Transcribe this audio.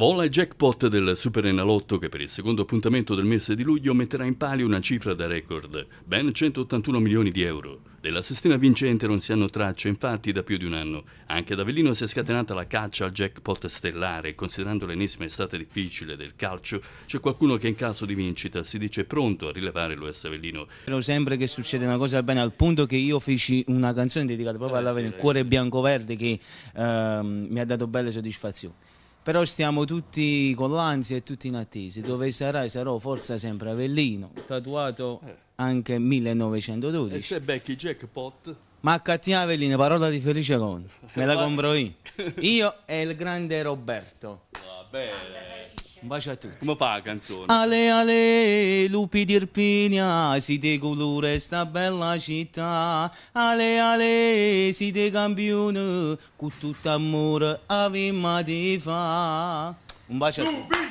Vola il jackpot del Super Enalotto che per il secondo appuntamento del mese di luglio metterà in palio una cifra da record, ben 181 milioni di euro. Della sestina vincente non si hanno tracce, infatti, da più di un anno. Anche ad Avellino si è scatenata la caccia al jackpot stellare. Considerando l'ennesima estate difficile del calcio, c'è qualcuno che in caso di vincita si dice pronto a rilevare l'US Avellino. Spero sempre che succeda una cosa bene, al punto che io feci una canzone dedicata proprio eh, all'Avellino, sì, Cuore Bianco Verde, che eh, mi ha dato belle soddisfazioni però stiamo tutti con l'ansia e tutti in attesa. Dove sarai? Sarò forza sempre Avellino, tatuato eh. anche 1912. E se becchi jackpot? Ma cattiva Avellino, parola di Felice Conte, me la compro io. Io e il grande Roberto. Va bene. Un bacio a tutti. Come fa la canzone? Ale ale, lupi di d'Irpinia, si te colore sta bella città. Ale ale, si te campione, con tutto amore avemmo di fa. Un bacio a tutti.